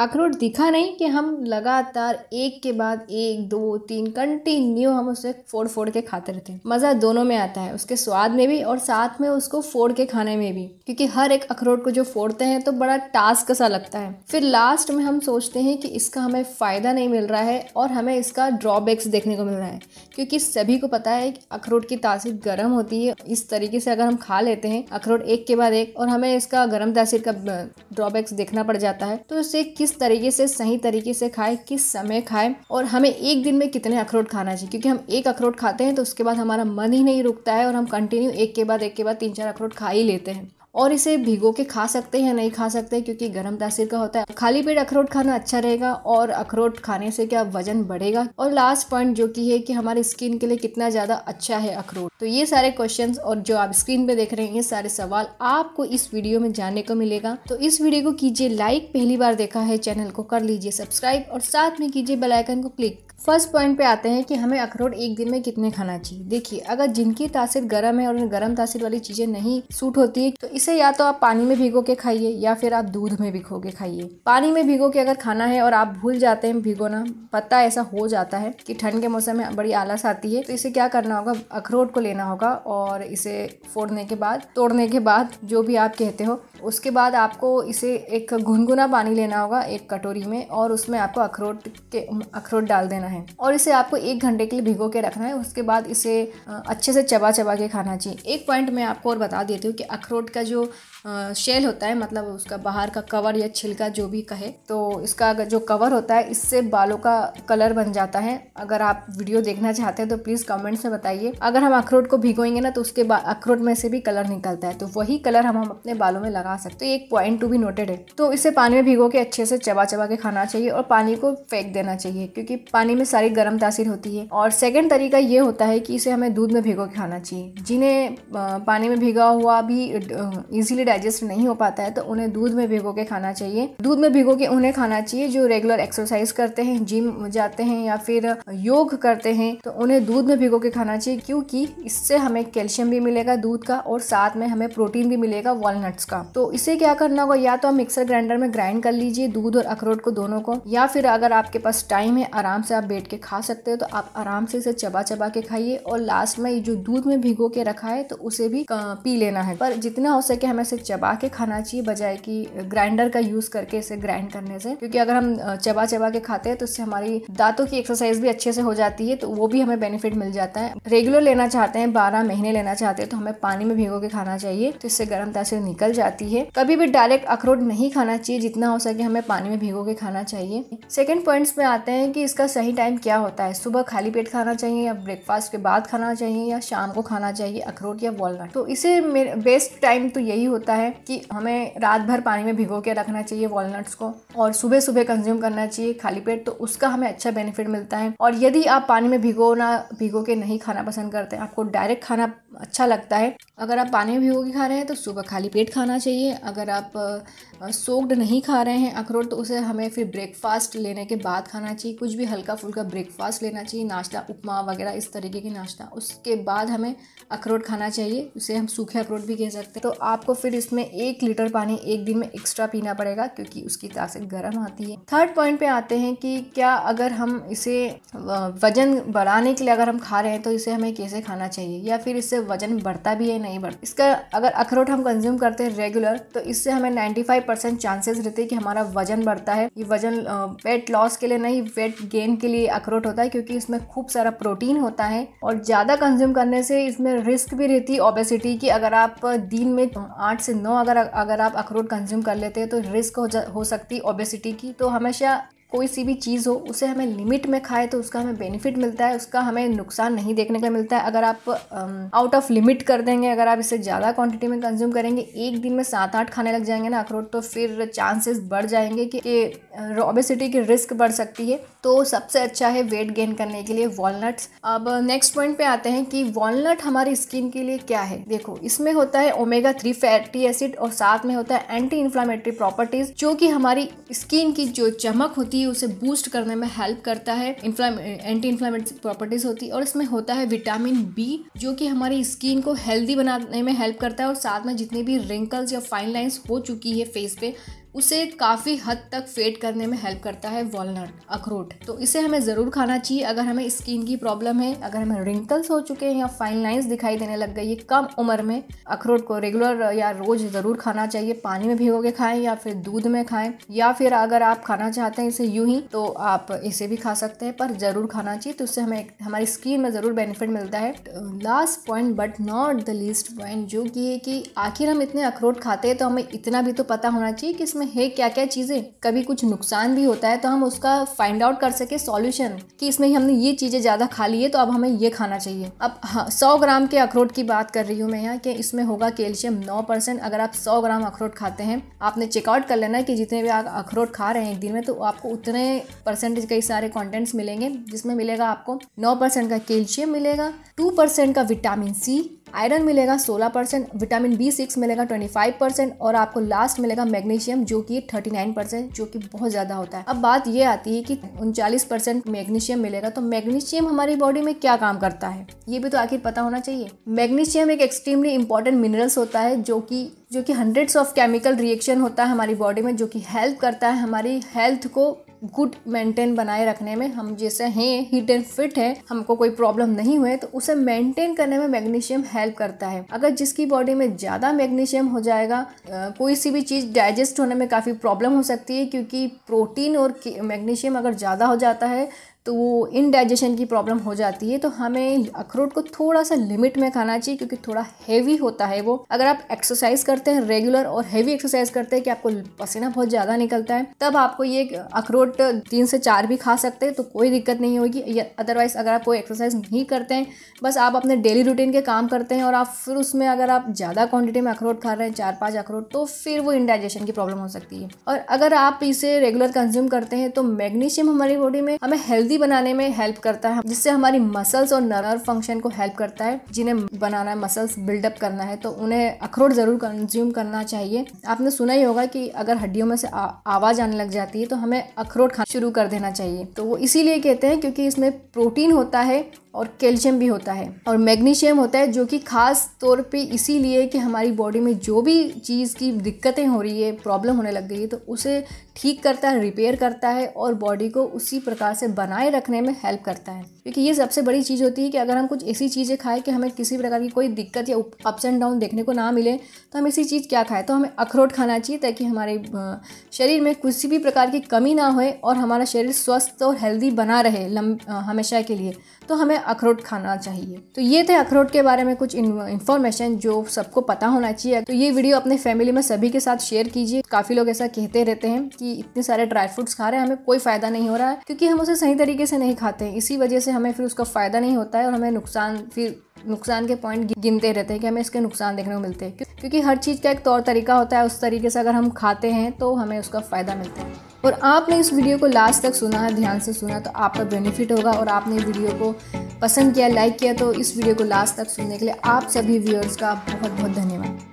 अखरोट दिखा नहीं कि हम लगातार एक के बाद एक दो तीन कंटिन्यू हम उसे फोड़ फोड़ के खाते रहते हैं मज़ा दोनों में आता है उसके स्वाद में भी और साथ में उसको फोड़ के खाने में भी क्योंकि हर एक अखरोट को जो फोड़ते हैं तो बड़ा टास्क सा लगता है फिर लास्ट में हम सोचते हैं कि इसका हमें फ़ायदा नहीं मिल रहा है और हमें इसका ड्रॉबैक्स देखने को मिल रहा है क्योंकि सभी को पता है कि अखरोट की तासीर गर्म होती है इस तरीके से अगर हम खा लेते हैं अखरोट एक के बाद एक और हमें इसका गर्म तासीर का ड्रॉबैक्स देखना पड़ जाता है तो इससे किस किस तरीके से सही तरीके से खाए किस समय खाए और हमें एक दिन में कितने अखरोट खाना चाहिए क्योंकि हम एक अखरोट खाते हैं तो उसके बाद हमारा मन ही नहीं रुकता है और हम कंटिन्यू एक के बाद एक के बाद तीन चार अखरोट खा ही लेते हैं और इसे भिगो के खा सकते हैं नहीं खा सकते क्योंकि गर्म तासीर का होता है खाली पेट अखरोट खाना अच्छा रहेगा और अखरोट खाने से क्या वजन बढ़ेगा और लास्ट पॉइंट जो कि है कि हमारी स्किन के लिए कितना ज़्यादा अच्छा है अखरोट तो ये सारे क्वेश्चन और जो आप स्क्रीन पे देख रहे हैं ये सारे सवाल आपको इस वीडियो में जानने को मिलेगा तो इस वीडियो को कीजिए लाइक पहली बार देखा है चैनल को कर लीजिए सब्सक्राइब और साथ में कीजिए बेलाइकन को क्लिक फर्स्ट पॉइंट पे आते हैं कि हमें अखरोट एक दिन में कितने खाना चाहिए देखिए अगर जिनकी तासीर गर्म है और उन्हें गर्म तासीर वाली चीज़ें नहीं सूट होती है तो इसे या तो आप पानी में भिगो के खाइए या फिर आप दूध में भिगो के खाइए पानी में भिगो के अगर खाना है और आप भूल जाते हैं भिगोना पत्ता ऐसा हो जाता है कि ठंड के मौसम में बड़ी आलस आती है तो इसे क्या करना होगा अखरोट को लेना होगा और इसे फोड़ने के बाद तोड़ने के बाद जो भी आप कहते हो उसके बाद आपको इसे एक गुनगुना पानी लेना होगा एक कटोरी में और उसमें आपको अखरोट के अखरोट डाल देना है और इसे आपको एक घंटे के लिए भिगो के रखना है उसके बाद इसे अच्छे से चबा चबा के खाना चाहिए एक पॉइंट मैं आपको और बता देती हूँ कि अखरोट का जो शेल होता है मतलब उसका बाहर का कवर या छिलका जो भी कहे तो इसका जो कवर होता है इससे बालों का कलर बन जाता है अगर आप वीडियो देखना चाहते हैं तो प्लीज़ कमेंट्स में बताइए अगर हम अखरोट को भिगोएंगे ना तो उसके बाद अखरोट में से भी कलर निकलता है तो वही कलर हम हम अपने बालों में लगा सकते हैं एक पॉइंट टू भी नोटेड है तो इसे पानी में भिगो के अच्छे से चबा चबा के खाना चाहिए और पानी को फेंक देना चाहिए क्योंकि पानी में सारी गर्म तासीर होती है और सेकेंड तरीका ये होता है कि इसे हमें दूध में भिगो के खाना चाहिए जिन्हें पानी में भिगा हुआ भी ईजिली डाइजेस्ट नहीं हो पाता है तो उन्हें दूध में भिगो के खाना चाहिए दूध में भिगो के उन्हें खाना चाहिए जो रेगुलर एक्सरसाइज करते हैं जिम जाते हैं या फिर योग करते हैं तो उन्हें दूध में भिगो के खाना चाहिए क्योंकि इससे हमें कैल्शियम भी मिलेगा दूध का और साथ में हमें प्रोटीन भी मिलेगा वॉलनट्स का तो इसे क्या करना होगा या तो आप मिक्सर ग्राइंडर में ग्राइंड कर लीजिए दूध और अखरोट को दोनों को या फिर अगर आपके पास टाइम है आराम से आप बैठ के खा सकते हो तो आप आराम से इसे चबा चबा के खाइए और लास्ट में जो दूध में भिगो के रखा है तो उसे भी पी लेना है पर जितना हो सके हमें इसे चबा के खाना चाहिए बजाय कि ग्राइंडर का यूज़ करके इसे ग्राइंड करने से क्योंकि अगर हम चबा चबा के खाते हैं तो इससे हमारी दांतों की एक्सरसाइज भी अच्छे से हो जाती है तो वो भी हमें बेनिफिट मिल जाता है रेगुलर लेना चाहते हैं बारह महीने लेना चाहते हैं तो हमें पानी में भिगो के खाना चाहिए तो इससे गर्म तासीर निकल जाती है कभी भी डायरेक्ट अखरोट नहीं खाना चाहिए जितना हो सके हमें पानी में भिगो के खाना चाहिए सेकेंड पॉइंट्स में आते हैं कि इसका सही टाइम क्या होता है सुबह खाली पेट खाना चाहिए या ब्रेकफास्ट के बाद खाना चाहिए या शाम को खाना चाहिए अखरोट या वॉलनट तो इसे बेस्ट टाइम तो यही होता है कि हमें रात भर पानी में भिगो के रखना चाहिए वॉलनट्स को और सुबह सुबह कंज्यूम करना चाहिए खाली पेट तो उसका हमें अच्छा बेनिफिट मिलता है और यदि आप पानी में भिगोना भिगो के नहीं खाना पसंद करते आपको डायरेक्ट खाना अच्छा लगता है अगर आप पानी में भिगो के खा रहे हैं तो सुबह खाली पेट खाना चाहिए अगर आप सोक्ड नहीं खा रहे हैं अखरोट तो उसे हमें फिर ब्रेकफास्ट लेने के बाद खाना चाहिए कुछ भी हल्का फुल्का ब्रेकफास्ट लेना चाहिए नाश्ता उपमा वगैरह इस तरीके की नाश्ता उसके बाद हमें अखरोट खाना चाहिए उसे हम सूखे अखरोट भी कह सकते हैं तो आपको फिर इसमें एक लीटर पानी एक दिन में एक्स्ट्रा पीना पड़ेगा क्योंकि उसकी ताकत गर्म आती है थर्ड पॉइंट पे आते हैं कि क्या अगर हम इसे वजन बढ़ाने के लिए अगर हम खा रहे हैं तो इसे हमें कैसे खाना चाहिए या फिर इससे वजन बढ़ता भी है नहीं बढ़ता इसका अगर अखरोट हम कंज्यूम करते हैं रेगुलर तो इससे हमें 95 परसेंट चांसेस रहते हैं कि हमारा वजन बढ़ता है ये वजन वेट लॉस के लिए नहीं वेट गेन के लिए अखरोट होता है क्योंकि इसमें खूब सारा प्रोटीन होता है और ज़्यादा कंज्यूम करने से इसमें रिस्क भी रहती है ओबेसिटी की अगर आप दिन में आठ से नौ अगर अगर आप अखरोट कंज्यूम कर लेते हैं तो रिस्क हो, हो सकती है ओबेसिटी की तो हमेशा कोई सी भी चीज़ हो उसे हमें लिमिट में खाए तो उसका हमें बेनिफिट मिलता है उसका हमें नुकसान नहीं देखने का मिलता है अगर आप आउट ऑफ लिमिट कर देंगे अगर आप इसे ज़्यादा क्वांटिटी में कंज्यूम करेंगे एक दिन में सात आठ खाने लग जाएंगे ना अखरोट तो फिर चांसेस बढ़ जाएंगे कि, कि ओबेसिटी की रिस्क बढ़ सकती है तो सबसे अच्छा है वेट गेन करने के लिए वॉलनट्स अब नेक्स्ट पॉइंट पे आते हैं कि वॉलनट हमारी स्किन के लिए क्या है देखो इसमें होता है ओमेगा थ्री फैटी एसिड और साथ में होता है एंटी इन्फ्लामेटरी प्रॉपर्टीज जो कि हमारी स्किन की जो चमक होती कि उसे बूस्ट करने में हेल्प करता है एंटी इन्फ्लामेटरी प्रॉपर्टीज होती है और इसमें होता है विटामिन बी जो कि हमारी स्किन को हेल्दी बनाने में हेल्प करता है और साथ में जितनी भी रिंकल्स या फाइन लाइन्स हो चुकी है फेस पे उसे काफ़ी हद तक फेड करने में हेल्प करता है वॉलनट अखरोट तो इसे हमें ज़रूर खाना चाहिए अगर हमें स्किन की प्रॉब्लम है अगर हमें रिंकल्स हो चुके हैं या फाइन लाइंस दिखाई देने लग गई है कम उम्र में अखरोट को रेगुलर या रोज़ ज़रूर खाना चाहिए पानी में भिगो के खाएं या फिर दूध में खाएं या फिर अगर आप खाना चाहते हैं इसे यूं ही तो आप इसे भी खा सकते हैं पर ज़रूर खाना चाहिए तो उससे हमें हमारी स्किन में ज़रूर बेनिफिट मिलता है last point but not the least point जो कि है कि आखिर हम इतने अखरोट खाते हैं तो हमें इतना भी तो पता होना चाहिए कि इसमें इसमें है क्या क्या चीज़ें कभी कुछ नुकसान भी होता है तो हम उसका फाइंड आउट कर सके सॉल्यूशन कि इसमें हमने ये चीज़ें ज़्यादा खा ली है तो अब हमें ये खाना चाहिए अब हाँ सौ ग्राम के अखरोट की बात कर रही हूँ मैं यहाँ कि इसमें होगा कैल्शियम नौ परसेंट अगर आप सौ ग्राम अखरोट खाते हैं आपने चेकआउट कर लेना है कि जितने भी आप अखरोट खा रहे हैं एक दिन में तो आपको उतने परसेंटेज कई सारे कॉन्टेंट्स मिलेंगे जिसमें मिलेगा आपको नौ परसेंट का कैल्शियम मिलेगा टू परसेंट का विटामिन सी आयरन मिलेगा 16 परसेंट विटामिन बी सिक्स मिलेगा 25 परसेंट और आपको लास्ट मिलेगा मैग्नीशियम जो कि 39 परसेंट जो कि बहुत ज़्यादा होता है अब बात ये आती है कि उनचालीस परसेंट मैग्नीशियम मिलेगा तो मैग्नीशियम हमारी बॉडी में क्या काम करता है ये भी तो आखिर पता होना चाहिए मैग्नीशियम एक एक्सट्रीमली इंपॉर्टेंट मिनरल्स होता है जो कि जो कि हंड्रेड्स ऑफ केमिकल रिएक्शन होता है हमारी बॉडी में जो कि हेल्प करता है हमारी हेल्थ को गुड मेंटेन बनाए रखने में हम जैसे हैं हीट एंड फिट है हमको कोई प्रॉब्लम नहीं हुए तो उसे मेंटेन करने में मैग्नीशियम हेल्प करता है अगर जिसकी बॉडी में ज़्यादा मैग्नीशियम हो जाएगा कोई सी भी चीज़ डाइजेस्ट होने में काफ़ी प्रॉब्लम हो सकती है क्योंकि प्रोटीन और मैग्नीशियम अगर ज़्यादा हो जाता है तो वो इनडाइजेशन की प्रॉब्लम हो जाती है तो हमें अखरोट को थोड़ा सा लिमिट में खाना चाहिए क्योंकि थोड़ा हैवी होता है वो अगर आप एक्सरसाइज करते हैं रेगुलर और हैवी एक्सरसाइज करते हैं कि आपको पसीना बहुत ज़्यादा निकलता है तब आपको ये अखरोट तीन से चार भी खा सकते हैं तो कोई दिक्कत नहीं होगी अदरवाइज़ अगर आप कोई एक्सरसाइज नहीं करते हैं बस आप अपने डेली रूटीन के काम करते हैं और आप फिर उसमें अगर आप ज़्यादा क्वान्टिटी में अखरोट खा रहे हैं चार पाँच अखरोट तो फिर वो इनडाइजेशन की प्रॉब्लम हो सकती है और अगर आप इसे रेगुलर कंज्यूम करते हैं तो मैग्नीशियम हमारी बॉडी में हमें हेल्थ हेल्दी बनाने में हेल्प करता है जिससे हमारी मसल्स और नर्व फंक्शन को हेल्प करता है जिन्हें बनाना है मसल्स बिल्डअप करना है तो उन्हें अखरोट ज़रूर कंज्यूम करना चाहिए आपने सुना ही होगा कि अगर हड्डियों में से आवाज़ आने लग जाती है तो हमें अखरोट खाना शुरू कर देना चाहिए तो वो इसीलिए कहते हैं क्योंकि इसमें प्रोटीन होता है और कैल्शियम भी होता है और मैग्नीशियम होता है जो कि खास तौर पे इसीलिए कि हमारी बॉडी में जो भी चीज़ की दिक्कतें हो रही है प्रॉब्लम होने लग गई है तो उसे ठीक करता है रिपेयर करता है और बॉडी को उसी प्रकार से बनाए रखने में हेल्प करता है क्योंकि ये सबसे बड़ी चीज़ होती है कि अगर हम कुछ ऐसी चीज़ें खाएं कि हमें किसी प्रकार की कोई दिक्कत या अप्स एंड डाउन देखने को ना मिले तो हम ऐसी चीज़ क्या खाएं तो हमें अखरोट खाना चाहिए ताकि हमारे शरीर में किसी भी प्रकार की कमी ना होए और हमारा शरीर स्वस्थ और हेल्दी बना रहे हमेशा के लिए तो हमें अखरोट खाना चाहिए तो ये थे अखरोट के बारे में कुछ इन्फॉर्मेशन जो सबको पता होना चाहिए तो ये वीडियो अपने फैमिली में सभी के साथ शेयर कीजिए काफ़ी लोग ऐसा कहते रहते हैं कि इतने सारे ड्राई फ्रूट्स खा रहे हैं हमें कोई फ़ायदा नहीं हो रहा है क्योंकि हम उसे सही तरीके से नहीं खाते हैं इसी वजह से हमें फिर उसका फ़ायदा नहीं होता है और हमें नुकसान फिर नुकसान के पॉइंट गिनते रहते हैं कि हमें इसके नुकसान देखने को मिलते हैं क्योंकि हर चीज़ का एक तौर तरीका होता है उस तरीके से अगर हम खाते हैं तो हमें उसका फ़ायदा मिलता है और आपने इस वीडियो को लास्ट तक सुना है ध्यान से सुना तो आपका बेनिफिट होगा और आपने वीडियो को पसंद किया लाइक किया तो इस वीडियो को लास्ट तक सुनने के लिए आप सभी व्यूअर्स का बहुत बहुत धन्यवाद